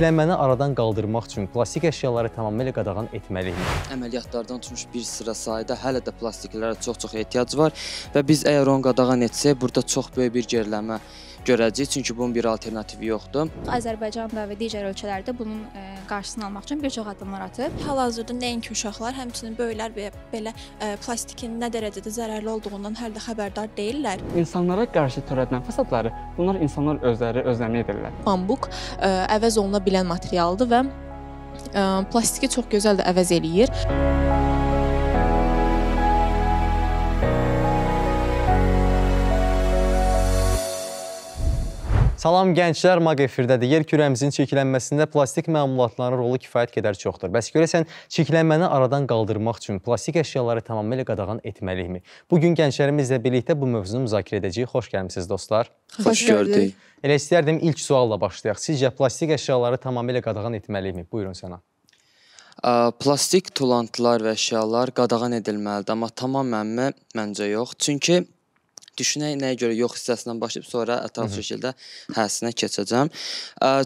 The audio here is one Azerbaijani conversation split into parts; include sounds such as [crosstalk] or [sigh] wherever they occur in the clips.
Tüklənməni aradan qaldırmaq üçün plastik əşyaları tamamilə qadağan etməliyik. Əməliyyatlardan çıxmış bir sıra sayda hələ də plastiklərə çox-çox ehtiyac var və biz əgər onu qadağan etsək, burada çox böyük bir gerilənmə görəcəyik, çünki bunun bir alternativi yoxdur. Azərbaycanda və digər ölkələrdə bunun e, qarşısını almaq üçün bir çox addımlar atıb. Hal-hazırda nəinki uşaqlar, həmçinin böyüklər belə e, plastikin nə dərəcədə zərərli olduğundan hələ də xəbərdar deyillər. İnsanlara qarşı törədilən fəsadları bunlar insanlar özləri özlərinə edirlər. Pambuk e, əvəz oluna bilən materialdır və plastiki çox gözəl də əvəz eləyir. Salam gənclər, Maq efirdədir. Yer kürəmizin çirklənməsində plastik məmulatların rolu kifayət qədər çoxdur. Bəs görəsən, çirklənməni aradan qaldırmaq üçün plastik əşyaları tamamilə qadağan etməliyikmi? Bugün gənclərimizlə birlikdə bu mövzunu müzakirə edəcəyik. Xoş gəlmisiniz dostlar. Xoş gördük. Elə istərdim ilk sualla başlayaq. Sizcə plastik əşyaları tamamilə qadağan etməliyikmi? Buyurun sənə. Plastik tullantılar və əşyalar qadağan edilməlidir, amma tamamən məncə yox. Çünki düşünək nəyə görə yox hissəsindən başlayıb sonra ətraflı şəkildə həsində keçəcəm.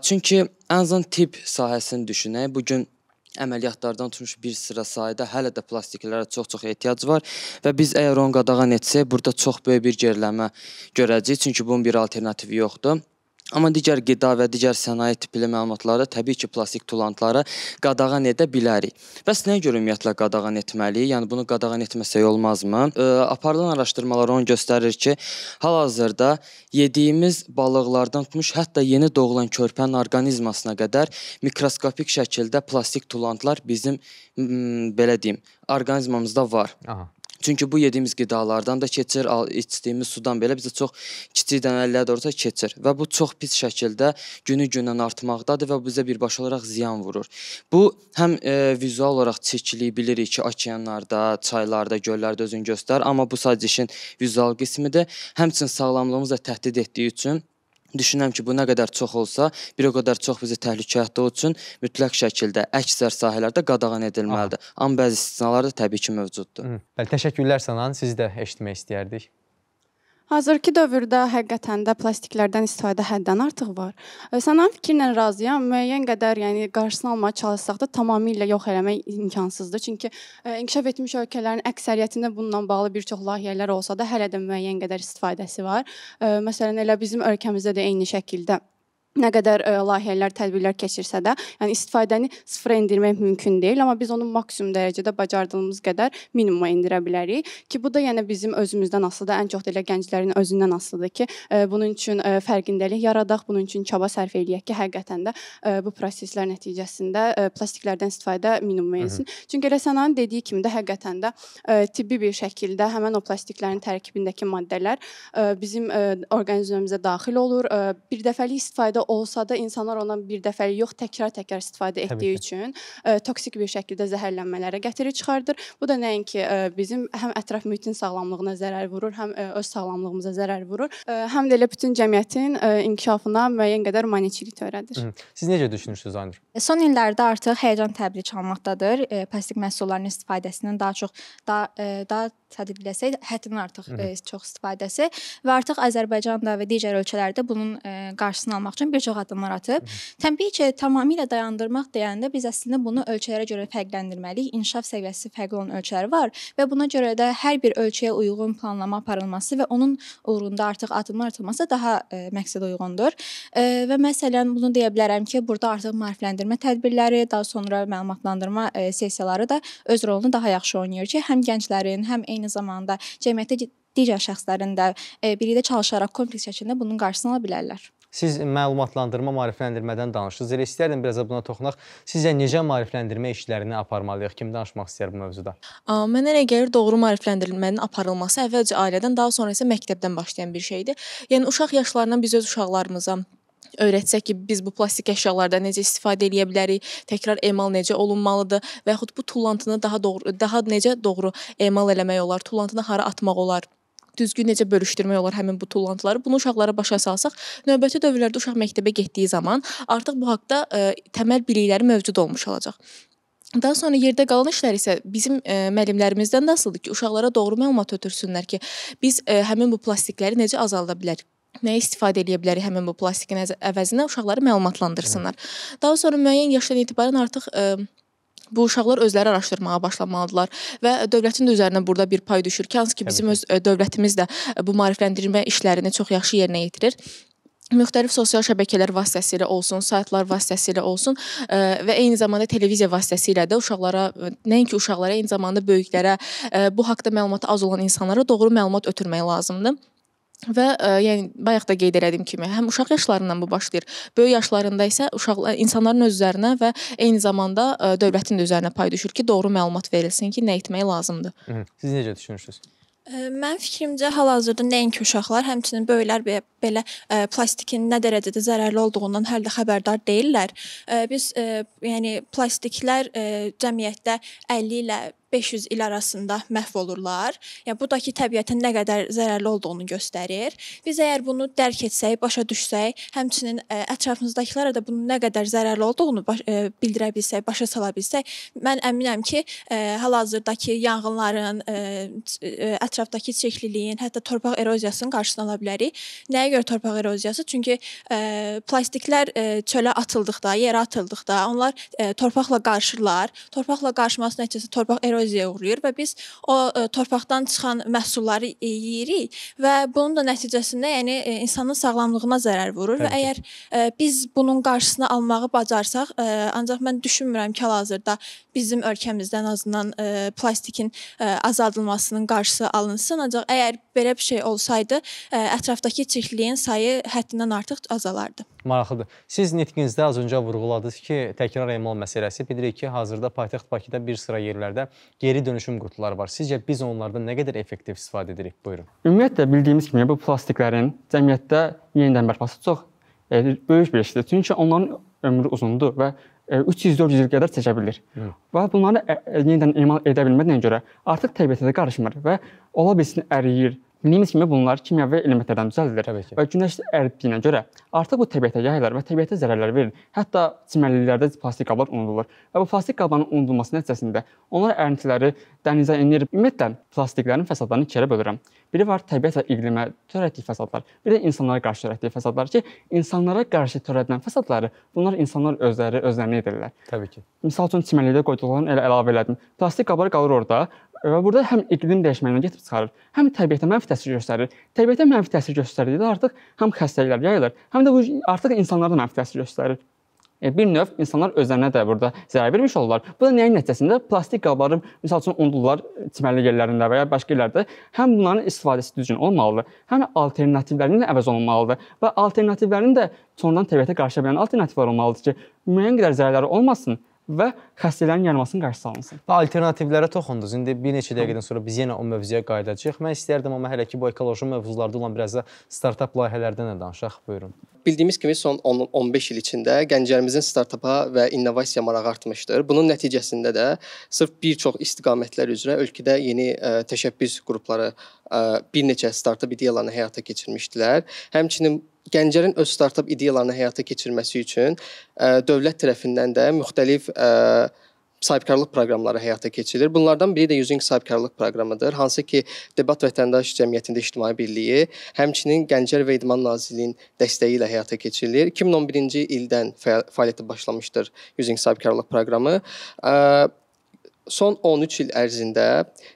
Çünki ən azından tibb sahəsini düşünək. Bu gün əməliyyatlardan tutmuş bir sıra sayda hələ də plastiklərə çox-çox ehtiyac var və biz əgər onu qadağan etsək, burada çox böyük bir geriləmə görəcəyik, çünki bunun bir alternativi yoxdur. Amma digər qida və digər sənaye tipli məlumatlarda təbii ki, plastik tullantılara qadağan edə bilərik. Bəs nəyə görə ümumiyyətlə qadağan etməliyik? Yəni bunu qadağan etməsək olmazmı? E, aparılan araşdırmalar onu göstərir ki, hal-hazırda yediyimiz balıqlardan tutmuş, hətta yeni doğulan körpənin orqanizmasına qədər mikroskopik şəkildə plastik tullantılar bizim belə deyim, orqanizmamızda var. Aha. Çünki bu yediyimiz qidalardan da keçir, içdiyimiz sudan belə bizə çox kiçik dənələrdə orta keçir və bu çox pis şəkildə günü-gündən artmaqdadır və bizə birbaşa olaraq ziyan vurur. Bu həm e, vizual olaraq çirkliyi bilirik ki, okeanlarda, çaylarda, göllərdə özünü göstərir, amma bu sadəcə işin vizual qismidir. Həmçinin sağlamlığımızı da təhdid etdiyi üçün Düşünürəm ki, bu nə qədər çox olsa, bir o qədər çox bizi təhlükə atdığı üçün mütləq şəkildə əksər sahələrdə qadağan edilməlidir. Amma bəzi istisnalar da təbii ki, mövcuddur. Bəli, təşəkkürlər Sanan. Sizi də eşitmək istəyərdik. Hazırki dövrdə həqiqətən də plastiklərdən istifadə həddən artıq var. E, Sənin fikrinlə razıyam. Müəyyən qədər, yəni qarşısını almağa çalışsaq da tamamilə yox eləmək imkansızdır. Çünki e, inkişaf etmiş ölkələrin əksəriyyətində bununla bağlı bir çox layihələr olsa da hələ də müəyyən qədər istifadəsi var. E, məsələn, elə bizim ölkəmizdə də eyni şəkildə nə qədər ə, e, layihələr, tədbirlər keçirsə də, yəni istifadəni sıfıra endirmək mümkün deyil, amma biz onu maksimum dərəcədə bacardığımız qədər minimuma endirə bilərik ki, bu da yəni bizim özümüzdən asılıdır, ən çox da elə gənclərin özündən asılıdır ki, ə, e, bunun üçün ə, e, fərqindəlik yaradaq, bunun üçün çaba sərf eləyək ki, həqiqətən də ə, bu proseslər nəticəsində ə, plastiklərdən istifadə minimuma ensin. Çünki elə sənin dediyi kimi də həqiqətən də ə, tibbi bir şəkildə həmin o plastiklərin tərkibindəki maddələr ə, bizim ə, orqanizmimizə daxil olur. Ə, bir dəfəlik istifadə olsa da insanlar ondan bir dəfəlik yox, təkrar-təkrar istifadə etdiyi üçün ə, e, toksik bir şəkildə zəhərlənmələrə gətirib çıxardır. Bu da nəinki ə, e, bizim həm ətraf mühitin sağlamlığına zərər vurur, həm ə, e, öz sağlamlığımıza zərər vurur, ə, həm də elə bütün cəmiyyətin ə, inkişafına müəyyən qədər maneçilik törədir. Hı. Siz necə düşünürsüz Aynur? Son illərdə artıq həyəcan təbili çalmaqdadır. E, plastik məhsulların istifadəsinin daha çox daha e, daha tətbiq edilsək, həddindən artıq Hı e, -hı. E, çox istifadəsi və artıq Azərbaycan da və digər ölkələrdə bunun e, qarşısını almaq üçün bir çox addımlar atıb. Hı -hı. Təbii ki, tamamilə dayandırmaq deyəndə biz əslində bunu ölkələrə görə fərqləndirməliyik. İnkişaf səviyyəsi fərqli olan ölkələr var və buna görə də hər bir ölkəyə uyğun planlama aparılması və onun uğrunda artıq addımlar atılması daha e, məqsədə uyğundur. E, və məsələn bunu deyə bilərəm ki, burada artıq maarifləndirmə tədbirləri, daha sonra məlumatlandırma e, sessiyaları da öz rolunu daha yaxşı oynayır ki, həm gənclərin, həm eyni zamanda cəmiyyətdə digər şəxslərin də e, birlikdə çalışaraq kompleks şəkildə bunun qarşısını ala bilərlər. Siz məlumatlandırma, maarifləndirmədən danışdınız. Elə istərdim biraz da buna toxunaq. Sizcə necə maarifləndirmə işlərini aparmalıyıq? Kim danışmaq istəyər bu mövzuda? Mənə elə gəlir doğru maarifləndirilmənin aparılması əvvəlcə ailədən, daha sonra isə məktəbdən başlayan bir şeydir. Yəni uşaq yaşlarından biz öz uşaqlarımıza öyrətsək ki, biz bu plastik əşyalardan necə istifadə eləyə bilərik, təkrar emal necə olunmalıdır və yaxud bu tullantını daha doğru daha necə doğru emal eləmək olar, tullantını hara atmaq olar düzgün necə bölüşdürmək olar həmin bu tullantıları. Bunu uşaqlara başa salsaq, növbəti dövrlərdə uşaq məktəbə getdiyi zaman artıq bu haqqda ə, e, təməl bilikləri mövcud olmuş olacaq. Daha sonra yerdə qalan işlər isə bizim ə, e, müəllimlərimizdən də asılıdır ki, uşaqlara doğru məlumat ötürsünlər ki, biz ə, e, həmin bu plastikləri necə azalda bilərik nə istifadə eləyə bilərik həmin bu plastikin əvəzinə uşaqları məlumatlandırsınlar. Hı. Daha sonra müəyyən yaşdan etibarən artıq ə, bu uşaqlar özləri araşdırmağa başlamalıdırlar və dövlətin də üzərinə burada bir pay düşür ki, hansı ki bizim öz dövlətimiz də bu maarifləndirmə işlərini çox yaxşı yerinə yetirir müxtəlif sosial şəbəkələr vasitəsilə olsun, saytlar vasitəsilə olsun və eyni zamanda televiziya vasitəsilə də uşaqlara, nəinki uşaqlara, eyni zamanda böyüklərə, bu haqqda məlumatı az olan insanlara doğru məlumat ötürmək lazımdır. Və e, yəni bayaq da qeyd elədim kimi, həm uşaq yaşlarından bu başlayır. Böyük yaşlarında isə uşaqlar e, insanların öz üzərinə və eyni zamanda e, dövlətin də üzərinə pay düşür ki, doğru məlumat verilsin ki, nə etmək lazımdır. Hı -hı. Siz necə düşünürsüz? Mən fikrimcə hal-hazırda nəinki uşaqlar, həmçinin böyüklər belə ə, plastikin nə dərəcədə zərərli olduğundan hələ də xəbərdar deyillər. Ə, biz ə, yəni plastiklər ə, cəmiyyətdə 50 ilə 500 il arasında məhv olurlar. Yəni bu da ki təbiətə nə qədər zərərli olduğunu göstərir. Biz əgər bunu dərk etsək, başa düşsək, həmçinin e, ətrafımızdakilərə də bunun nə qədər zərərli olduğunu baş, ə, e, bildirə bilsək, başa sala bilsək, mən əminəm ki, e, hal-hazırdakı yanğınların, ə, ətrafdakı çirkliliyin, hətta torpaq eroziyasının qarşısını ala bilərik. Nəyə görə torpaq eroziyası? Çünki ə, plastiklər ə, çölə atıldıqda, yerə atıldıqda onlar ə, torpaqla qarışırlar. Torpaqla qarışması nəticəsində torpaq eroziyası eroziyaya uğrayır və biz o ə, e, torpaqdan çıxan məhsulları e, yeyirik və bunun da nəticəsində yəni ə, e, insanın sağlamlığına zərər vurur Təbii. və əgər ə, biz bunun qarşısını almağı bacarsaq, ə, ancaq mən düşünmürəm ki, hal-hazırda bizim ölkəmizdə ən azından ə, plastikin ə, azaldılmasının qarşısı alınsın. Ancaq əgər belə bir şey olsaydı, ə, ətrafdakı çirkliyin sayı həddindən artıq azalardı. Maraqlıdır. Siz nitqinizdə az öncə vurğuladınız ki, təkrar emal məsələsi bilirik ki, hazırda paytaxt Bakıda bir sıra yerlərdə geri dönüşüm qutuları var. Sizcə biz onlardan nə qədər effektiv istifadə edirik? Buyurun. Ümumiyyətlə bildiyimiz kimi bu plastiklərin cəmiyyətdə yenidən bərpası çox e, böyük bir işdir. Çünki onların ömrü uzundur və 300-400 e, il qədər çəkə bilir. Hı. Və bunları e, e, yenidən emal edə bilmədiyinə görə artıq təbiətə də qarışmır və ola bilsin əriyir, Bildiyimiz kimi bunlar kimyəvi elementlərdən düzəldilir. Təbii ki. Və günəş əridiyinə görə artıq bu təbiətə yayılır və təbiətə zərərlər verir. Hətta çimərliklərdə plastik qablar unudulur. Və bu plastik qabların unudulması nəticəsində onlar ərintiləri dənizə enir. Ümumiyyətlə plastiklərin fəsadlarını ikiyə bölürəm. Biri var təbiət və iqlimə törətdiyi fəsadlar, biri də insanlara qarşı törətdiyi fəsadlar ki, insanlara qarşı törədilən fəsadları bunlar insanlar özləri özlərinə edirlər. Təbii ki. Məsəl üçün çimərlikdə qoyduqlarını elə əlavə elədim. Plastik qablar qalır orada Və burada həm iqlim dəyişməyinə gətirib çıxarır, həm təbiətə mənfi təsir göstərir. Təbiətə mənfi təsir göstərdikdə artıq həm xəstəliklər yayılır, həm də bu artıq insanlara da mənfi təsir göstərir. E, bir növ insanlar özlərinə də burada zərər vermiş olurlar. Bu da nəyin nəticəsində? Plastik qabların, məsəl üçün ondullar çimərli yerlərində və ya başqa yerlərdə həm bunların istifadəsi düzgün olmalıdır, həm alternativlərinin əvəz olunmalıdır və alternativlərin də sonradan təbiətə qarşı bilən alternativlər olmalıdır ki, müəyyən qədər zərərləri olmasın, və xəstələrin yayılmasının qarşısı alınsın. Və alternativlərə toxundunuz. İndi bir neçə hə. dəqiqədən sonra biz yenə o mövzuya qayıdacağıq. Mən istərdim amma hələ ki bu ekoloji mövzularda olan biraz da startap layihələrdən də danışaq. Buyurun. Bildiyimiz kimi son 10-15 il içində gənclərimizin startapa və innovasiya marağı artmışdır. Bunun nəticəsində də sırf bir çox istiqamətlər üzrə ölkədə yeni ə, təşəbbüs qrupları ə, bir neçə startap ideyalarını həyata keçirmişdilər. Həmçinin gənclərin öz startap ideyalarını həyata keçirməsi üçün ə, dövlət tərəfindən də müxtəlif ə, sahibkarlıq proqramları həyata keçirilir. Bunlardan biri də Using sahibkarlıq proqramıdır. Hansı ki, Debat Vətəndaş Cəmiyyətində İctimai Birliyi, həmçinin Gənclər və İdman Nazirliyinin dəstəyi ilə həyata keçirilir. 2011-ci ildən fəal fəaliyyətə başlamışdır Using sahibkarlıq proqramı. Ə, Son 13 il ərzində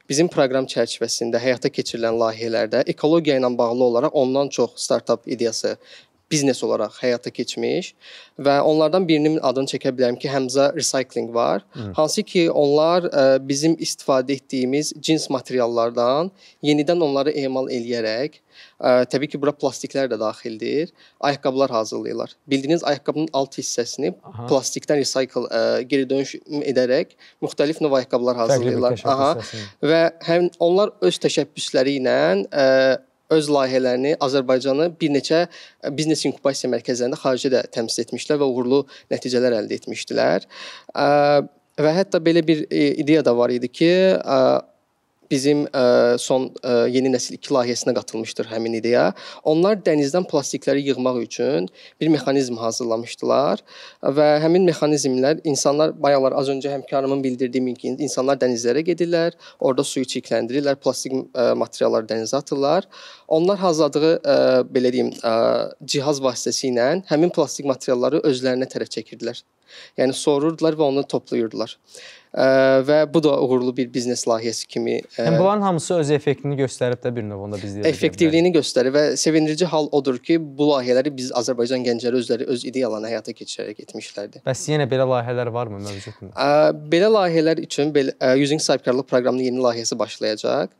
bizim proqram çərçivəsində həyata keçirilən layihələrdə ekologiya ilə bağlı olaraq ondan çox startap ideyası biznes olaraq həyata keçmiş və onlardan birinin adını çəkə bilərəm ki, Həmza Recycling var. Hı. Hansı ki, onlar ə, e, bizim istifadə etdiyimiz cins materiallardan yenidən onları emal eləyərək ə, e, təbii ki, bura plastiklər də daxildir, ayaqqabılar hazırlayırlar. Bildiyiniz ayaqqabının alt hissəsini Aha. plastikdən recycle ə, e, geri dönüş edərək müxtəlif növ ayaqqabılar hazırlayırlar. Aha. Və həm onlar öz təşəbbüsləri ilə ə, öz layihələrini Azərbaycanı bir neçə e, biznes inkubasiya mərkəzlərində xaricdə də təmsil etmişdilər və uğurlu nəticələr əldə etmişdilər. E, və hətta belə bir e, ideya da var idi ki, bizim ə, e, son ə, e, yeni nəsil 2 layihəsinə qatılmışdır həmin ideya. Onlar dənizdən plastikləri yığmaq üçün bir mexanizm hazırlamışdılar və həmin mexanizmlər insanlar bayalar az öncə həmkarımın bildirdiyim kimi insanlar dənizlərə gedirlər, orada suyu çirkləndirirlər, plastik ə, e, materialları dənizə atırlar. Onlar hazırladığı ə, belə deyim, ə, cihaz vasitəsilə həmin plastik materialları özlərinə tərəf çəkirdilər. Yəni sorurdular və onu toplayırdılar. Və bu da uğurlu bir biznes layihəsi kimi Yəni bunların hamısı öz effektini göstərib də bir növ onda biz deyirik. Effektivliyini göstərir və sevindirici hal odur ki, bu layihələri biz Azərbaycan gəncləri özləri öz ideyalarını həyata keçirərək etmişlərdi. Bəs yenə belə layihələr varmı mövcuddur? Belə layihələr üçün belə Using sahibkarlıq proqramının yeni layihəsi başlayacaq.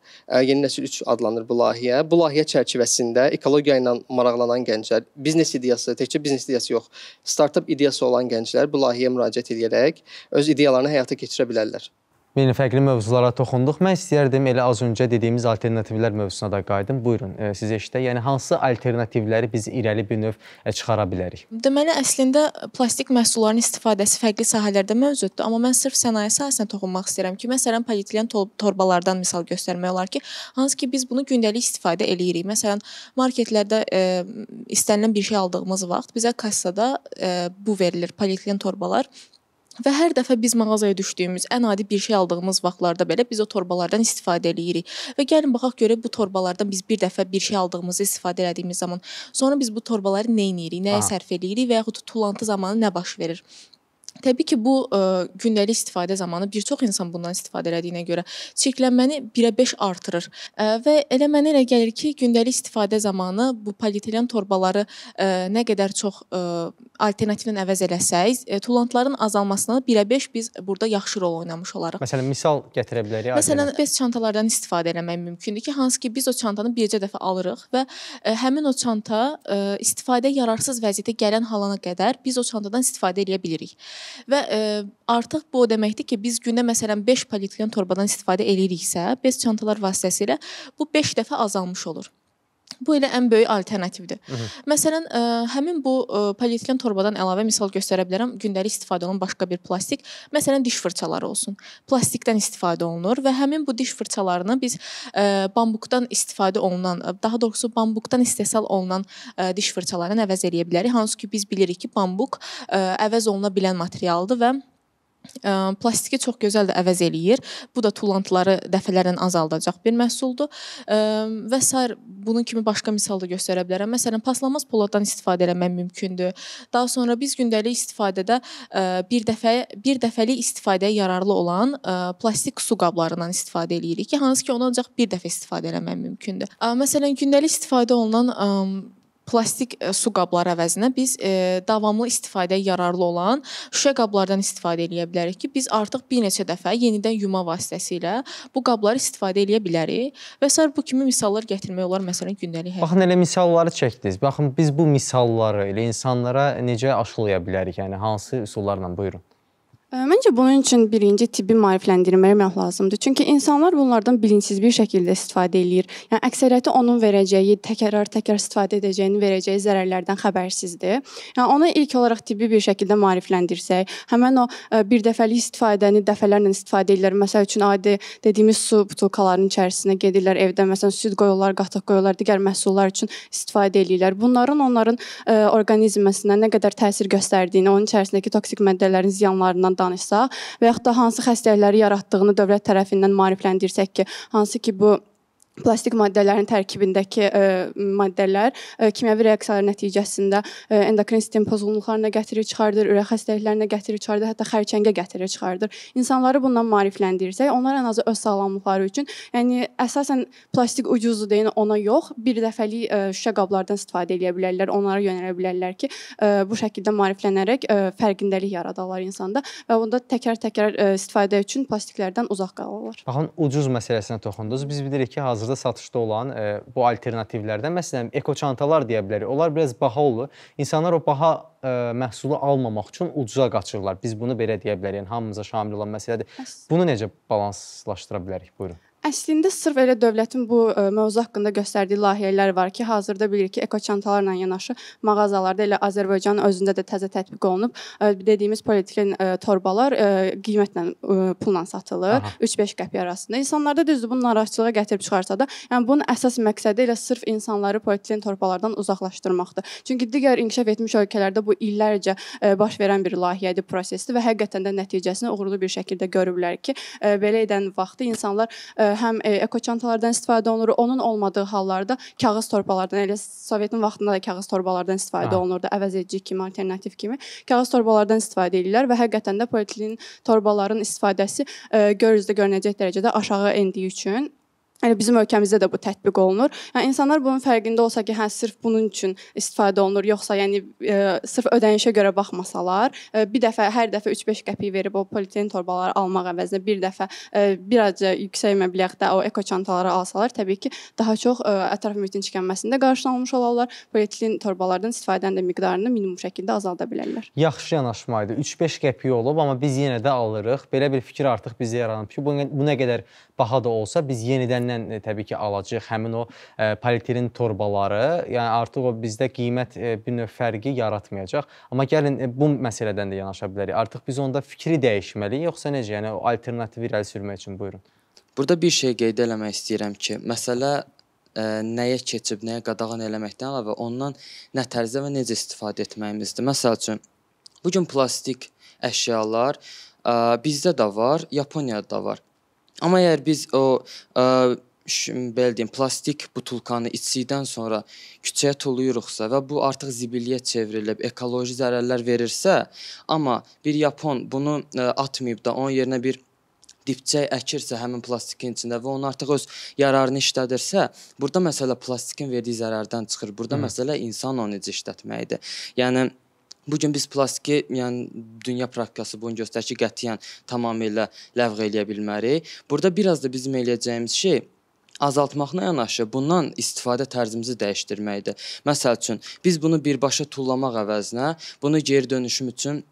Yeni nəsil 3 adlanır bu layihə. Bu layihə çərçivəsində ekologiya ilə maraqlanan gənclər, biznes ideyası, təkcə biznes ideyası yox, startap ideyası olan gənclər bu layihəyə müraciət edərək öz ideyalarını həyata keçirə bilərlər. Bir fərqli mövzulara toxunduq. Mən istəyərdim elə az öncə dediyimiz alternativlər mövzusuna da qayıdım. Buyurun, e, sizə işdə. Yəni hansı alternativləri biz irəli bir növ e, çıxara bilərik? Deməli, əslində plastik məhsulların istifadəsi fərqli sahələrdə mövcuddur, amma mən sırf sənaye sahəsinə toxunmaq istəyirəm ki, məsələn, polietilen torbalardan misal göstərmək olar ki, hansı ki biz bunu gündəlik istifadə eləyirik. Məsələn, marketlərdə e, istənilən bir şey aldığımız vaxt bizə kassada e, bu verilir, polietilen torbalar Və hər dəfə biz mağazaya düşdüyümüz, ən adi bir şey aldığımız vaxtlarda belə biz o torbalardan istifadə eləyirik. Və gəlin baxaq görək bu torbalardan biz bir dəfə bir şey aldığımızı istifadə elədiyimiz zaman, sonra biz bu torbaları nə edirik, nəyə sərf eləyirik və yaxud tullantı zamanı nə baş verir? Təbii ki, bu ə, e, gündəlik istifadə zamanı bir çox insan bundan istifadə elədiyinə görə çirklənməni 1-ə 5 artırır. Ə, e, və elə mənə elə gəlir ki, gündəlik istifadə zamanı bu polietilen torbaları ə, e, nə qədər çox ə, alternativlə əvəz eləsəyiz, ə, tulantların azalmasına 1-ə 5 biz burada yaxşı rol oynamış olarıq. Məsələn, misal gətirə bilərik. Məsələn, bez çantalardan istifadə etmək mümkündür ki, hansı ki biz o çantanı bircə dəfə alırıq və ə, həmin o çanta ə, istifadə yararsız vəziyyətə gələn halana qədər biz o çantadan istifadə edə bilirik. Və ə, e, artıq bu o deməkdir ki, biz gündə məsələn 5 polietilen torbadan istifadə eləyiriksə, bez çantalar vasitəsilə bu 5 dəfə azalmış olur. Bu elə ən böyük alternativdir. Hı -hı. Məsələn, ə, e, həmin bu ə, e, polietilen torbadan əlavə misal göstərə bilərəm. Gündəlik istifadə olunan başqa bir plastik, məsələn, diş fırçaları olsun. Plastikdən istifadə olunur və həmin bu diş fırçalarını biz ə, e, bambuqdan istifadə olunan, daha doğrusu bambuqdan istehsal olunan ə, diş fırçalarını əvəz eləyə bilərik. Hansı ki, biz bilirik ki, bambuq ə, əvəz oluna bilən materialdır və plastiki çox gözəl də əvəz eləyir. Bu da tullantıları dəfələrlə azaldacaq bir məhsuldur. Və sair bunun kimi başqa misal da göstərə bilərəm. Məsələn, paslanmaz poladdan istifadə etmək mümkündür. Daha sonra biz gündəlik istifadədə bir dəfə bir dəfəlik istifadəyə yararlı olan plastik su qablarından istifadə eləyirik ki, hansı ki, onu ancaq bir dəfə istifadə etmək mümkündür. Məsələn, gündəlik istifadə olunan plastik e, su qabları əvəzinə biz e, davamlı istifadəyə yararlı olan şüşə qablardan istifadə eləyə bilərik ki, biz artıq bir neçə dəfə yenidən yuma vasitəsilə bu qabları istifadə eləyə bilərik və sair bu kimi misallar gətirmək olar məsələn gündəlik həyatda. Baxın elə misalları çəkdiniz. Baxın biz bu misalları elə insanlara necə aşılaya bilərik? Yəni hansı üsullarla? Buyurun. Məncə bunun üçün birinci tibbi maarifləndirmək lazımdır. Çünki insanlar bunlardan bilinçsiz bir şəkildə istifadə eləyir. Yəni əksəriyyəti onun verəcəyi, təkrar-təkrar istifadə edəcəyini verəcəyi zərərlərdən xəbərsizdir. Yəni ona ilk olaraq tibbi bir şəkildə maarifləndirsək, həmin o e, bir dəfəlik istifadəni dəfələrlə istifadə edirlər. Məsəl üçün adi dediyimiz su butulkalarının içərisinə gedirlər, evdə məsələn süd qoyurlar, qatıq qoyurlar, digər məhsullar üçün istifadə eləyirlər. Bunların onların e, orqanizminə nə qədər təsir göstərdiyini, onun içərisindəki toksik maddələrin ziyanlarından danışsaq və yaxud da hansı xəstəlikləri yaratdığını dövlət tərəfindən maarifləndirsək ki, hansı ki bu plastik maddələrin tərkibindəki ə, e, maddələr ə, e, kimyəvi reaksiyalar nəticəsində ə, e, endokrin sistem pozğunluqlarına gətirib çıxardır, ürək xəstəliklərinə gətirib çıxardır, hətta xərçəngə gətirib çıxardır. İnsanları bundan maarifləndirirsək, onlar ən azı öz sağlamlıqları üçün, yəni əsasən plastik ucuzdur deyin ona yox, bir dəfəlik ə, şüşə qablardan istifadə edə bilərlər, onlara yönələ bilərlər ki, ə, bu şəkildə maariflənərək ə, fərqindəlik yaradarlar insanda və bunda təkrar-təkrar istifadə üçün plastiklərdən uzaq qalarlar. Baxın, ucuz məsələsinə toxundunuz. Biz bilirik ki, hazır hazırda satışda olan e, bu alternativlərdən, məsələn, ekoçantalar deyə bilərik. Onlar biraz baha olur. İnsanlar o baha ə, e, məhsulu almamaq üçün ucuza qaçırlar. Biz bunu belə deyə bilərik. Yəni hamımıza şamil olan məsələdir. Bunu necə balanslaşdıra bilərik? Buyurun. Əslində sırf elə dövlətin bu e, mövzu haqqında göstərdiyi layihələr var ki, hazırda bilirik ki, ekoçantalarla yanaşı mağazalarda elə Azərbaycanın özündə də təzə tətbiq olunub. E, dediyimiz polietilen e, torbalar qiymətlə pulla satılır, 3-5 qəpiyə arasında. İnsanlarda düzdür bunun narazıçılığa gətirib çıxarsa da, yəni bunun əsas məqsədi elə sırf insanları polietilen torbalardan uzaqlaşdırmaqdır. Çünki digər inkişaf etmiş ölkələrdə bu illərcə baş verən bir layihədir, prosesdir və həqiqətən də nəticəsini uğurlu bir şəkildə görüblər ki, belə edən vaxtı insanlar həm e, ekoçantalardan istifadə olunur, onun olmadığı hallarda kağız torbalardan, elə Sovetin vaxtında da kağız torbalardan istifadə ha. Hə. olunurdu, əvəzedici kimi, alternativ kimi. Kağız torbalardan istifadə edirlər və həqiqətən də polietilin torbaların istifadəsi e, görürüz də görünəcək dərəcədə aşağı endiyi üçün Yəni bizim ölkəmizdə də bu tətbiq olunur. Yəni insanlar bunun fərqində olsa ki, hə sırf bunun üçün istifadə olunur, yoxsa yəni e, sırf ödənişə görə baxmasalar, e, bir dəfə hər dəfə 3-5 qəpik verib o polietilin torbaları almaq əvəzinə bir dəfə e, birazca yüksək məbləğdə o eko çantaları alsalar, təbii ki, daha çox e, ətraf mühitin çirklənməsində qarşılanmış olarlar. Polietilin torbalardan istifadənin də miqdarını minimum şəkildə azalda bilərlər. Yaxşı yanaşma idi. 3-5 qəpik olub, amma biz yenə də alırıq. Belə bir fikir artıq bizdə yaranıb ki, bu, bu nə qədər baha da olsa biz yenidən Təsirindən e, təbii ki, alıcı həmin o e, polietilin torbaları, yəni artıq o bizdə qiymət e, bir növ fərqi yaratmayacaq. Amma gəlin bu məsələdən də yanaşa bilərik. Artıq biz onda fikri dəyişməliyik, yoxsa necə? Yəni o alternativi irəli sürmək üçün buyurun. Burada bir şey qeyd eləmək istəyirəm ki, məsələ ə, nəyə keçib, nəyə qadağan eləməkdən əlavə ondan nə tərzdə və necə istifadə etməyimizdir. Məsəl üçün bu gün plastik əşyalar ə, bizdə də var, Yaponiyada da var. Amma əgər biz o ə, e, belə deyim, plastik butulkanı içdikdən sonra küçəyə tuluyuruqsa və bu artıq zibilliyə çevrilib ekoloji zərərlər verirsə, amma bir Yapon bunu ə, e, atmayıb da onun yerinə bir dibçək əkirsə həmin plastikin içində və onu artıq öz yararını işlədirsə, burada məsələ plastikin verdiyi zərərdən çıxır. Burada Hı. məsələ insan onu necə işlətməyidir. Yəni Bu gün biz plastiki, yəni dünya praktikası bunu göstərir ki, qətiyyən tamamilə ləğv eləyə bilmərik. Burada biraz da bizim eləyəcəyimiz şey azaltmaqla yanaşı bundan istifadə tərzimizi dəyişdirməkdir. Məsəl üçün biz bunu birbaşa tullamaq əvəzinə bunu geri dönüşüm üçün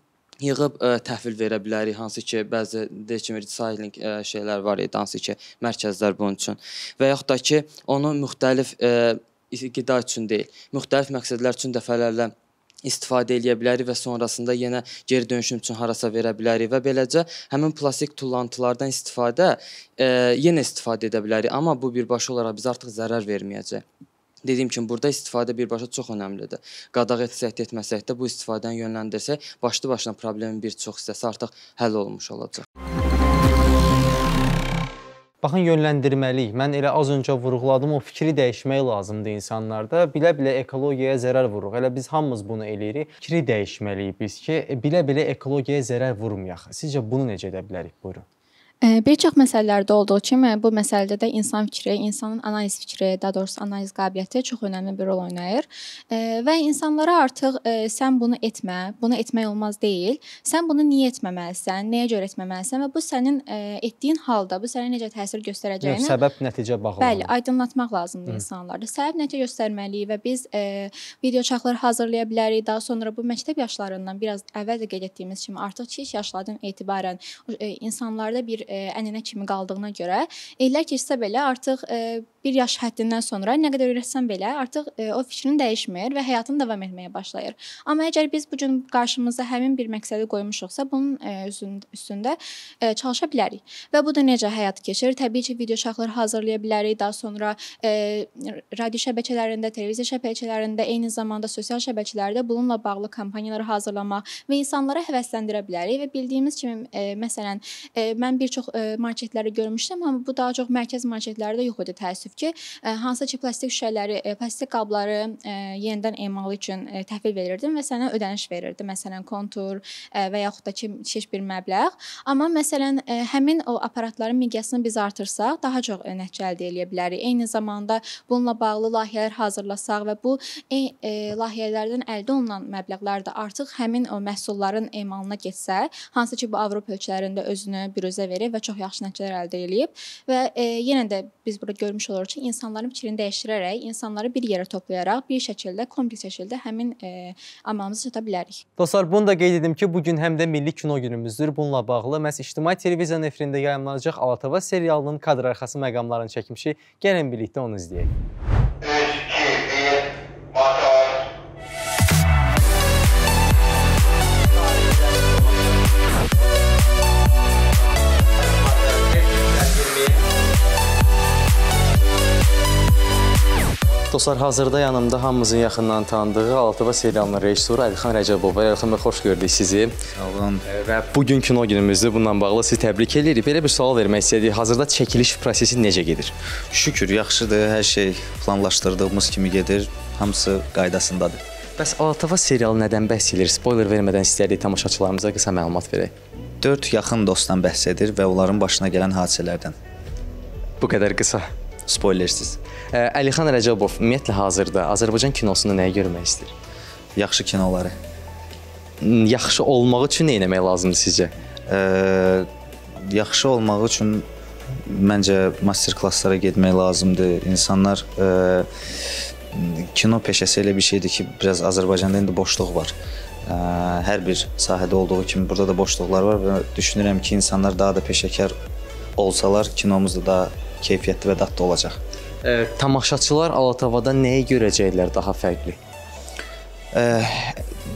yığıb ə, e, təhvil verə bilərik, hansı ki, bəzi deyək kimi recycling ə, e, şeylər var idi, hansı ki, mərkəzlər bunun üçün. Və yaxud da ki, onu müxtəlif ə, e, qida üçün deyil, müxtəlif məqsədlər üçün dəfələrlə istifadə eləyə bilərik və sonrasında yenə geri dönüşüm üçün harasa verə bilərik və beləcə həmin plastik tullantılardan istifadə e, yenə istifadə edə bilərik, amma bu birbaşa olaraq biz artıq zərər verməyəcək. Dediyim kimi burada istifadə birbaşa çox önəmlidir. Qadağ etsək, etməsək də bu istifadəni yönləndirsək, başlı-başına problemin bir çox hissəsi artıq həll olunmuş olacaq. Baxın, yönləndirməliyik. Mən elə az öncə vurğuladım, o fikri dəyişmək lazımdır insanlarda. Bilə-bilə ekologiyaya zərər vururuq. Elə biz hamımız bunu eləyirik. Fikri dəyişməliyik biz ki, e, bilə-bilə ekologiyaya zərər vurmayaq. Sizcə bunu necə edə bilərik? Buyurun. Bir çox məsələlərdə olduğu kimi bu məsələdə də insan fikri, insanın analiz fikri, daha doğrusu analiz qabiliyyəti çox önəmli bir rol oynayır. Və insanlara artıq e, sən bunu etmə, bunu etmək olmaz deyil. Sən bunu niyə etməməlisən, nəyə görə etməməlisən və bu sənin e, etdiyin halda bu sənə necə təsir göstərəcəyini Yox, səbəb nəticə bağlı. Bəli, aydınlatmaq lazımdır Hı. insanlarda. Səbəb nəticə göstərməliyik və biz e, video çaxlar hazırlaya bilərik. Daha sonra bu məktəb yaşlarından biraz əvvəl də qeyd etdiyimiz kimi artıq 2 yaşlardan etibarən insanlarda bir E, ənənə kimi qaldığına görə illər keçsə belə artıq e, bir yaş həddindən sonra nə qədər öyrətsən belə artıq e, o fikrin dəyişmir və həyatını davam etməyə başlayır. Amma əgər biz bu gün qarşımıza həmin bir məqsədi qoymuşuqsa, bunun üstündə çalışa bilərik. Və bu da necə həyat keçir? Təbii ki, video şaxlar hazırlaya bilərik, daha sonra radio şəbəkələrində, televiziya şəbəkələrində, eyni zamanda sosial şəbəkələrdə bununla bağlı kampaniyalar hazırlamaq və insanlara həvəsləndirə bilərik və bildiyimiz kimi məsələn mən bir çox e, marketlərdə görmüşdüm, amma bu daha çox mərkəz marketlərdə yox idi təəssüf ki. E, hansısa ki, plastik şüşələri, e, plastik qabları yenidən emal üçün təhvil verirdin və sənə ödəniş verirdi, məsələn, kontur və yaxud da ki, kiçik bir məbləğ. Amma məsələn, həmin o aparatların miqyasını biz artırsaq, daha çox nəticə əldə edə bilərik. Eyni zamanda bununla bağlı layihələr hazırlasaq və bu e, e, layihələrdən əldə olunan məbləğlər də artıq həmin o məhsulların emalına getsə, hansı ki, bu Avropa ölkələrində özünü biruzə verir verib və çox yaxşı nəticələr əldə eləyib və e, yenə də biz burada görmüş oluruq ki, insanların fikrini dəyişdirərək, insanları bir yerə toplayaraq bir şəkildə, kompleks şəkildə həmin e, amalımızı çata bilərik. Dostlar, bunu da qeyd edim ki, bu gün həm də Milli Kino günümüzdür. Bununla bağlı məhz ictimai televiziya efirində yayımlanacaq Alatava serialının kadr arxası məqamlarını çəkmişik. Gəlin birlikdə onu izləyək. Dostlar, hazırda yanımda hamımızın yaxından tanıdığı Altıva serialının rejissoru Əlixan Rəcəbov. Əlixan bəy, xoş gördük sizi. Sağ olun. Və bugün kino günümüzdür. Bununla bağlı sizi təbrik edirik. Belə bir sual vermək istədik. Hazırda çəkiliş prosesi necə gedir? Şükür, yaxşıdır. Hər şey planlaşdırdığımız kimi gedir. Hamısı qaydasındadır. Bəs Altıva serialı nədən bəhs edir? Spoiler vermədən istəyirik tamaşaçılarımıza qısa məlumat verək. 4 yaxın dostdan bəhs edir və onların başına gələn hadisələrdən. Bu qədər qısa. Spoilersiz. Əlixan Rəcəbov ümumiyyətlə hazırda Azərbaycan kinosunu nəyi görmək istəyir? Yaxşı kinoları. Yaxşı olmaq üçün nə etmək lazımdır sizcə? Ə, yaxşı olmaq üçün məncə master-klasslara getmək lazımdır. İnsanlar ə, kino peşəsi elə bir şeydir ki, biraz Azərbaycanda indi boşluq var. Ə, hər bir sahədə olduğu kimi burada da boşluqlar var və düşünürəm ki, insanlar daha da peşəkar olsalar kinomuz da daha keyfiyyətli və dadlı olacaq. Ə, tamaşaçılar Alatavada nəyi görəcəklər daha fərqli? Ə,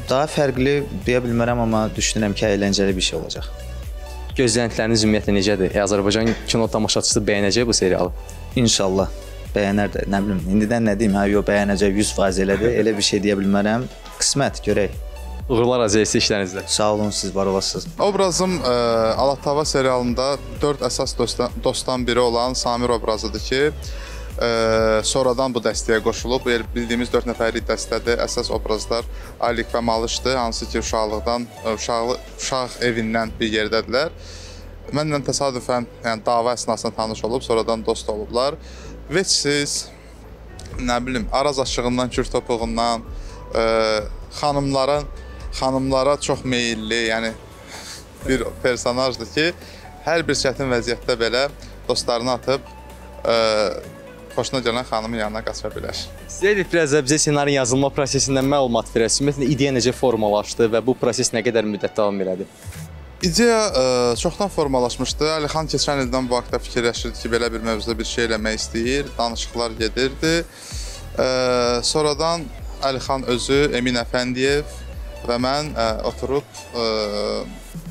daha fərqli deyə bilmərəm, amma düşünürəm ki, əyləncəli bir şey olacaq. Gözləntiləriniz ümumiyyətlə necədir? E, Azərbaycan kino tamaşaçısı bəyənəcək bu serialı? İnşallah bəyənər də, nə bilim, indidən nə deyim, hə, yox bəyənəcək 100% elədir, elə bir şey deyə bilmərəm. Qismət görək. Uğurlar Azərisi işlərinizdə. Sağ olun, siz var olasınız. Obrazım ə, e, Alatava serialında 4 əsas dostdan, dostdan biri olan Samir obrazıdır ki, sonradan bu dəstəyə qoşulub. Bildiyimiz 4 nəfərlik dəstədir. Əsas obrazlar Alik və Malışdır, hansı ki, uşaqlıqdan, e, uşaqlı, uşaq evindən bir yerdədirlər. Mənlə təsadüfən, yəni dava əsnasında tanış olub, sonradan dost olublar. Veçsiz, nə bilim, Araz aşığından, Kür topuğundan, ə, e, xanımlara, xanımlara çox meyilli, yəni [laughs] bir personajdır ki, hər bir çətin vəziyyətdə belə dostlarını atıb ə, e, xoşuna gələn xanımın yanına qaça bilər. Sizə biraz da bizə ssenari yazılma prosesindən məlumat verəsiniz. Ümumiyyətlə ideya necə formalaşdı və bu proses nə qədər müddət davam elədi? İdeya ə, e, çoxdan formalaşmışdı. Əlixan keçən ildən bu haqda fikirləşirdi ki, belə bir mövzuda bir şey eləmək istəyir, danışıqlar gedirdi. Ə, e, sonradan Əlixan özü, Emin Əfəndiyev və mən ə, e, oturub ə,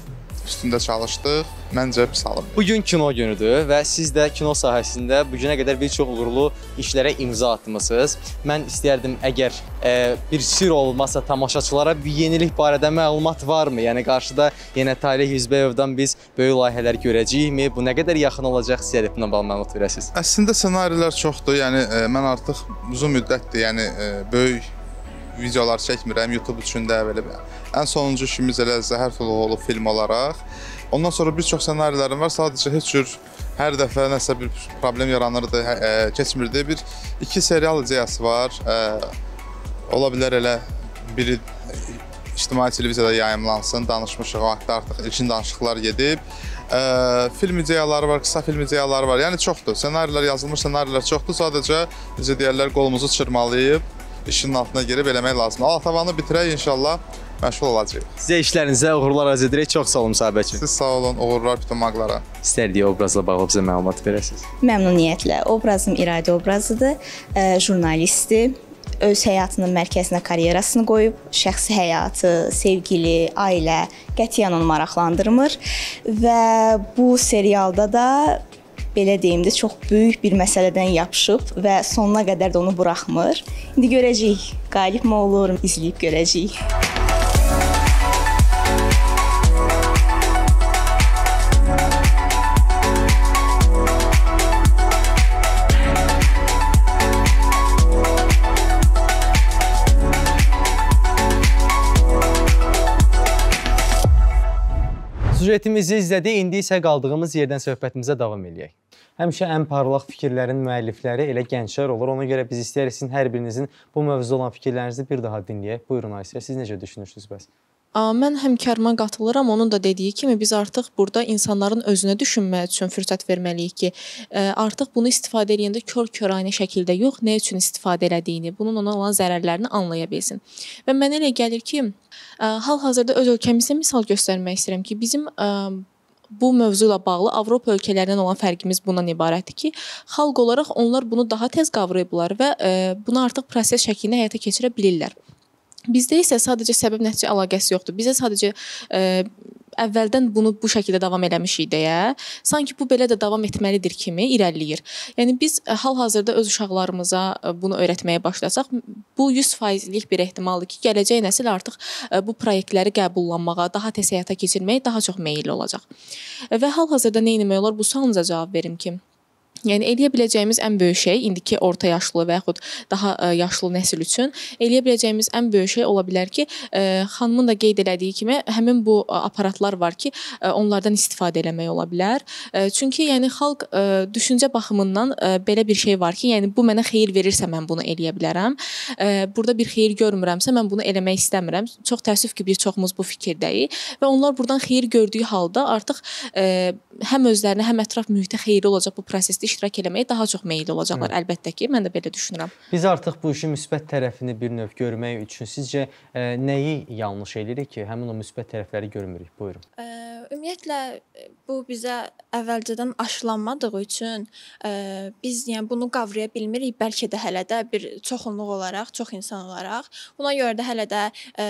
üstündə çalışdıq. Məncə pis alınmayıb. Bu gün kino günüdür və siz də kino sahəsində bu günə qədər bir çox uğurlu işlərə imza atmısınız. Mən istərdim əgər e, bir sir olmasa tamaşaçılara bir yenilik barədə məlumat varmı? Yəni qarşıda yenə Taleh Yüzbəyovdan biz böyük layihələr görəcəyikmi? Bu nə qədər yaxın olacaq? Sizə bununla bağlı məlumat verəsiniz. Əslində ssenarilər çoxdur. Yəni e, mən artıq uzun müddətdir, yəni e, böyük videolar çəkmirəm YouTube üçün də belə. Ən sonuncu işimiz elə zəhər filoğu olub film olaraq. Ondan sonra bir çox ssenarilərim var. Sadəcə heç cür hər dəfə nəsə bir problem yaranırdı, ə, hə, e, keçmirdi. Bir iki serial ideyası var. Ə, e, ola bilər elə biri ictimai televiziyada yayımlansın, danışmışıq o haqda artıq ilkin danışıqlar gedib. Ə, e, film ideyaları var, qısa film ideyaları var. Yəni çoxdur. Ssenarilər yazılmış, ssenarilər çoxdur. Sadəcə necə deyirlər, qolumuzu çırmalayıb işin altına girib eləmək lazımdır. Alatavanı bitirək inşallah məşğul olacağıq. Sizə işlərinizə uğurlar arzu edirik. Çox sağ olun müsahibə üçün. Siz sağ olun. Uğurlar bütün maqlara. İstərdiyi obrazla bağlı bizə məlumat verəsiniz. Məmnuniyyətlə. Obrazım iradə obrazıdır. E, jurnalistdir öz həyatının mərkəzinə karyerasını qoyub, şəxsi həyatı, sevgili, ailə qətiyyən onu maraqlandırmır və bu serialda da belə deyim də çox böyük bir məsələdən yapışıb və sonuna qədər də onu buraxmır. İndi görəcəyik, qalib mı olur, izləyib görəcəyik. Süjetimizi izlədik, indi isə qaldığımız yerdən söhbətimizə davam eləyək. Həmişə ən parlaq fikirlərin müəllifləri elə gənclər olur. Ona görə biz istəyirik sizin hər birinizin bu mövzuda olan fikirlərinizi bir daha dinləyək. Buyurun Aysel, siz necə düşünürsünüz bəs? Mən həmkarıma qatılıram. Onun da dediyi kimi biz artıq burada insanların özünə düşünməyə üçün fürsət verməliyik ki, e, artıq bunu istifadə edəndə kör-köranə şəkildə yox, nə üçün istifadə elədiyini, bunun ona olan zərərlərini anlaya bilsin. Və mənə elə gəlir ki, e, hal-hazırda öz ölkəmizdə misal göstərmək istəyirəm ki, bizim e, bu mövzu ilə bağlı Avropa ölkələrindən olan fərqimiz bundan ibarətdir ki, xalq olaraq onlar bunu daha tez qavrayıblar və bunu artıq proses şəklində həyata keçirə bilirlər. Bizdə isə sadəcə səbəb-nəticə əlaqəsi yoxdur. Bizə sadəcə ə, e, əvvəldən bunu bu şəkildə davam eləmişik deyə, sanki bu belə də davam etməlidir kimi irəliləyir. Yəni biz e, hal-hazırda öz uşaqlarımıza e, bunu öyrətməyə başlasaq, bu 100%lik bir ehtimaldır ki, gələcək nəsil artıq bu layihələri qəbullanmağa, daha tez həyata keçirməyə daha çox meylli olacaq. Və hal-hazırda nə etmək olar? Bu sualınıza cavab verim ki, Yəni eləyə biləcəyimiz ən böyük şey indiki orta yaşlı və yaxud daha e, yaşlı nəsil üçün eləyə biləcəyimiz ən böyük şey ola bilər ki, e, xanımın da qeyd elədiyi kimi həmin bu e, aparatlar var ki, onlardan istifadə eləmək ola bilər. Çünki yəni xalq düşüncə baxımından belə bir şey var ki, yəni bu mənə xeyir verirsə mən bunu eləyə bilərəm. Burada bir xeyir görmürəmsə mən bunu eləmək istəmirəm. Çox təəssüf ki, bir çoxumuz bu fikirdəyik və onlar burdan xeyir gördüyü halda artıq həm özlərinə, həm ətraf mühitə xeyirli olacaq bu prosesdə iştirak eləməyə daha çox meyilli olacaqlar. Hı. Əlbəttə ki, mən də belə düşünürəm. Biz artıq bu işin müsbət tərəfini bir növ görmək üçün sizcə ə, e, nəyi yanlış eləyirik ki, həmin o müsbət tərəfləri görmürük? Buyurun. Ə, e, ümumiyyətlə e, bu bizə əvvəlcədən aşılanmadığı üçün ə, biz yəni bunu qavraya bilmirik, bəlkə də hələ də bir çoxunluq olaraq, çox insan olaraq. Buna görə də hələ də ə,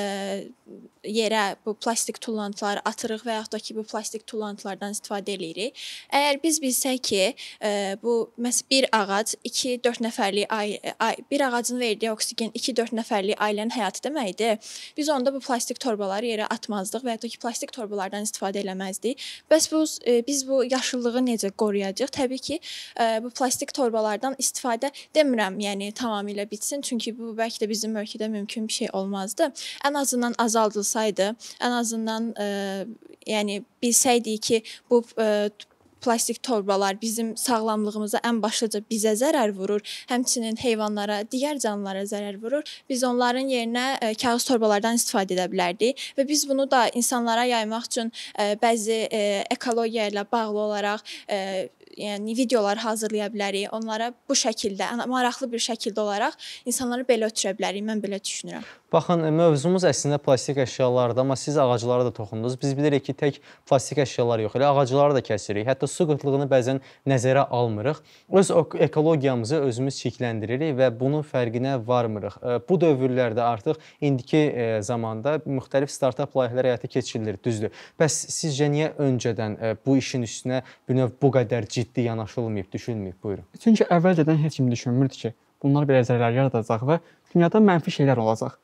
yerə bu plastik tullantıları atırıq və yaxud da ki, bu plastik tullantılardan istifadə eləyirik. Əgər biz bilsək ki, ə, bu məs bir ağac 2-4 nəfərlik ailə e, bir ağacın verdiyi oksigen 2-4 nəfərlik ailənin həyatı deməkdir. Biz onda bu plastik torbaları yerə atmazdıq və hətta ki plastik torbalardan istifadə eləməzdik. Bəs bu e, biz bu yaşıllığı necə qoruyacağıq? Təbii ki, e, bu plastik torbalardan istifadə demirəm, yəni tamamilə bitsin, çünki bu bəlkə də bizim ölkədə mümkün bir şey olmazdı. Ən azından azaldılsaydı, ən azından yəni bilsəydik ki, bu plastik torbalar bizim sağlamlığımıza ən başlıca bizə zərər vurur, həmçinin heyvanlara, digər canlılara zərər vurur. Biz onların yerinə e, kağız torbalardan istifadə edə bilərdik və biz bunu da insanlara yaymaq üçün e, bəzi e, ekologiya ilə bağlı olaraq yəni videolar hazırlaya bilərik. Onlara bu şəkildə maraqlı bir şəkildə olaraq insanlara belə ötürə bilərik. Mən belə düşünürəm. Baxın, mövzumuz əslində plastik əşyalardır, amma siz ağaclara da toxundunuz. Biz bilirik ki, tək plastik əşyalar yox, elə ağacları da kəsirik. Hətta su qıtlığını bəzən nəzərə almırıq. Öz ekologiyamızı özümüz çirkləndiririk və bunun fərqinə varmırıq. E, bu dövrlərdə artıq indiki e, zamanda müxtəlif startap layihələr həyata keçirilir, düzdür. Bəs sizcə niyə öncədən e, bu işin üstünə bir növ bu qədər ciddi yanaşılmayıb, düşünməyib? Buyurun. Çünki əvvəlcədən heç kim düşünmürdü ki, bunlar belə zərərlər yaradacaq və dünyada mənfi şeylər olacaq.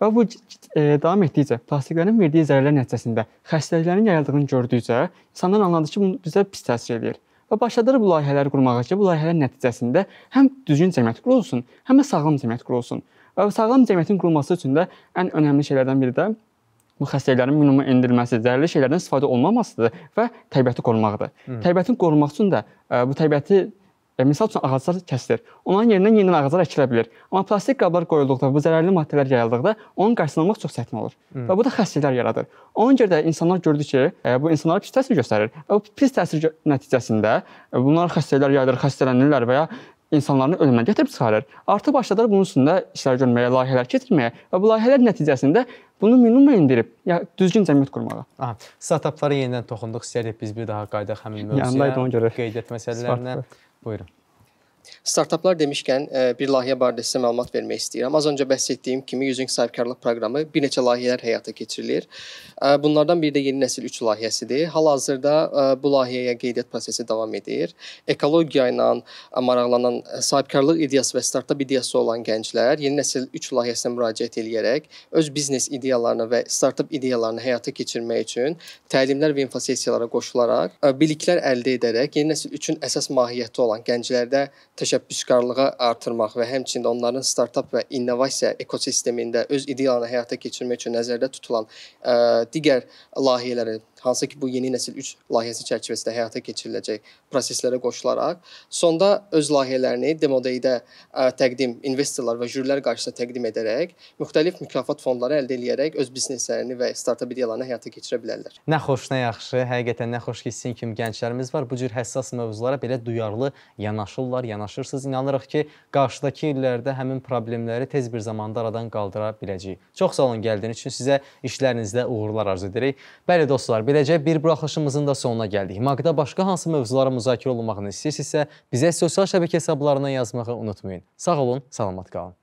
Və bu e, davam etdikcə plastiklərin verdiyi zərərlər nəticəsində xəstəliklərin yayıldığını gördükcə insanlar anladı ki, bu bizə pis təsir eləyir. Və başladılar bu layihələri qurmağa ki, bu layihələr nəticəsində həm düzgün cəmiyyət qurulsun, həm də sağlam cəmiyyət qurulsun. Və sağlam cəmiyyətin qurulması üçün də ən önəmli şeylərdən biri də bu xəstəliklərin minimuma endirilməsi, zərərli şeylərdən istifadə olunmamasıdır və təbiəti qorumaqdır. Hı. Təbiətin qorunmaq üçün də e, bu təbiəti E, misal üçün ağaclar kəsilir. Onların yerinə yeni ağaclar əkilə bilər. Amma plastik qablar qoyulduqda, bu zərərli maddələr yayıldıqda onun qarşısını almaq çox çətin olur. Hmm. Və bu da xəstəliklər yaradır. Ona görə də insanlar gördü ki, e, bu insanlara pis təsir göstərir. Və bu pis təsir nəticəsində e, bunlar xəstəliklər yayılır, xəstələnirlər və ya insanların ölümünə gətirib çıxarır. Artıq başladılar bunun üstündə işlər görməyə, layihələr keçirməyə və bu layihələr nəticəsində bunu minimuma endirib, ya düzgün cəmiyyət qurmağa. Aha, startaplara yenidən toxunduq istəyirik biz bir daha qayıdaq həmin mövzuya. Yəni, qeyd et məsələlərinə. Spartlı. Bueno. Startaplar demişkən e, bir layihə barədə sizə məlumat vermək istəyirəm. Az öncə bəhs etdiyim kimi Using sahibkarlıq proqramı bir neçə layihələr həyata keçirilir. E, bunlardan biri də yeni nəsil 3 layihəsidir. Hal-hazırda e, bu layihəyə qeydiyyat prosesi davam edir. Ekologiya ilə maraqlanan sahibkarlıq ideyası və startap ideyası olan gənclər yeni nəsil 3 layihəsinə müraciət edərək öz biznes ideyalarını və startap ideyalarını həyata keçirmək üçün təlimlər və infosessiyalara qoşularaq biliklər əldə edərək yeni nəsil üçün əsas mahiyyəti olan gənclərdə təşəbbüskarlığı artırmaq və həmçində onların startap və innovasiya ekosistemində öz ideyalarını həyata keçirmək üçün nəzərdə tutulan ə, digər layihələri hansı ki bu yeni nəsil 3 layihəsi çərçivəsində həyata keçiriləcək proseslərə qoşularaq sonda öz layihələrini Demodeydə təqdim investorlar və jürilər qarşısında təqdim edərək müxtəlif mükafat fondları əldə edərək öz bizneslərini və startap ideyalarını həyata keçirə bilərlər. Nə xoş, nə yaxşı. Həqiqətən nə xoş ki, sizin kimi gənclərimiz var. Bu cür həssas mövzulara belə duyarlı yanaşırlar, yanaşırsınız. İnanırıq ki, qarşıdakı illərdə həmin problemləri tez bir zamanda aradan qaldıra biləcəyik. Çox sağ olun gəldiyiniz üçün sizə işlərinizdə uğurlar arzu edirik. Bəli dostlar, Beləcə bir buraxılışımızın da sonuna gəldik. Maqda başqa hansı mövzulara müzakirə olunmağını istəyirsinizsə, bizə sosial şəbəkə hesablarına yazmağı unutmayın. Sağ olun, salamat qalın.